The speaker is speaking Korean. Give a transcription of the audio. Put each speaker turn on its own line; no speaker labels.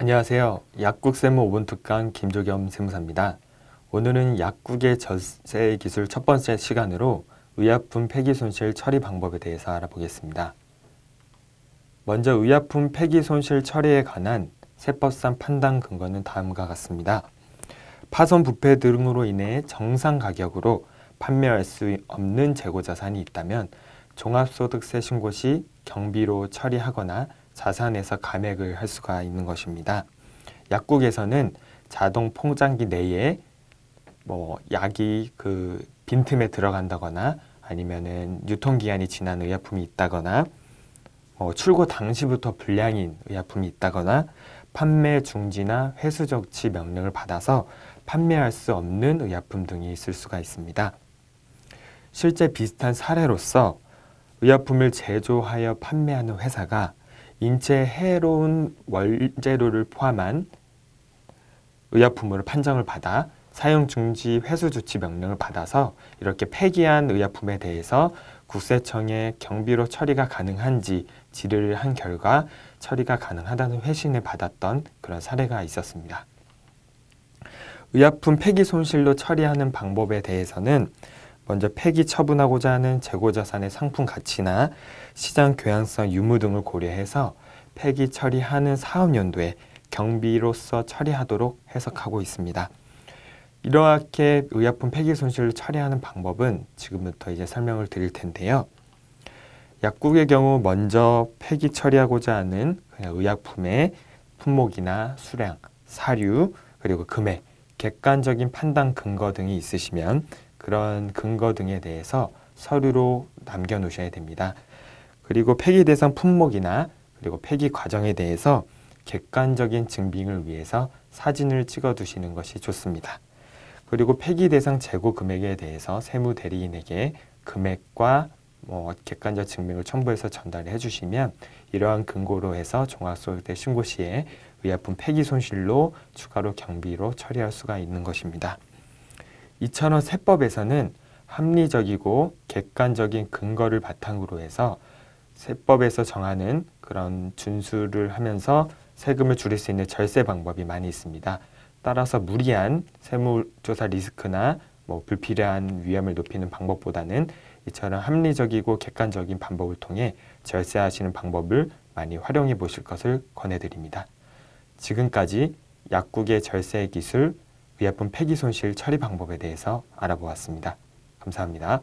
안녕하세요. 약국 세무 5분 특강 김조겸 세무사입니다. 오늘은 약국의 절세 기술 첫 번째 시간으로 의약품 폐기 손실 처리 방법에 대해서 알아보겠습니다. 먼저 의약품 폐기 손실 처리에 관한 세법상 판단 근거는 다음과 같습니다. 파손 부패 등으로 인해 정상 가격으로 판매할 수 없는 재고 자산이 있다면 종합소득세 신고 시 경비로 처리하거나 자산에서 감액을 할 수가 있는 것입니다. 약국에서는 자동 포장기 내에 뭐 약이 그 빈틈에 들어간다거나 아니면은 유통기한이 지난 의약품이 있다거나 뭐 출고 당시부터 불량인 의약품이 있다거나 판매 중지나 회수 적치 명령을 받아서 판매할 수 없는 의약품 등이 있을 수가 있습니다. 실제 비슷한 사례로서 의약품을 제조하여 판매하는 회사가 인체 해로운 원재료를 포함한 의약품으로 판정을 받아 사용 중지 회수 조치 명령을 받아서 이렇게 폐기한 의약품에 대해서 국세청에 경비로 처리가 가능한지 질의를 한 결과 처리가 가능하다는 회신을 받았던 그런 사례가 있었습니다. 의약품 폐기 손실로 처리하는 방법에 대해서는 먼저 폐기 처분하고자 하는 재고자산의 상품 가치나 시장 교양성 유무 등을 고려해서 폐기 처리하는 사업연도에 경비로서 처리하도록 해석하고 있습니다. 이렇게 의약품 폐기 손실을 처리하는 방법은 지금부터 이제 설명을 드릴 텐데요. 약국의 경우 먼저 폐기 처리하고자 하는 그냥 의약품의 품목이나 수량, 사류, 그리고 금액, 객관적인 판단 근거 등이 있으시면 그런 근거 등에 대해서 서류로 남겨놓으셔야 됩니다. 그리고 폐기 대상 품목이나 그리고 폐기 과정에 대해서 객관적인 증빙을 위해서 사진을 찍어 두시는 것이 좋습니다. 그리고 폐기 대상 재고 금액에 대해서 세무 대리인에게 금액과 뭐 객관적 증빙을 첨부해서 전달해 주시면 이러한 근거로 해서 종합소득세 신고 시에 의약품 폐기 손실로 추가로 경비로 처리할 수가 있는 것입니다. 이처럼 세법에서는 합리적이고 객관적인 근거를 바탕으로 해서 세법에서 정하는 그런 준수를 하면서 세금을 줄일 수 있는 절세 방법이 많이 있습니다. 따라서 무리한 세무조사 리스크나 뭐 불필요한 위험을 높이는 방법보다는 이처럼 합리적이고 객관적인 방법을 통해 절세하시는 방법을 많이 활용해 보실 것을 권해드립니다. 지금까지 약국의 절세 기술 위약품 폐기 손실 처리 방법에 대해서 알아보았습니다. 감사합니다.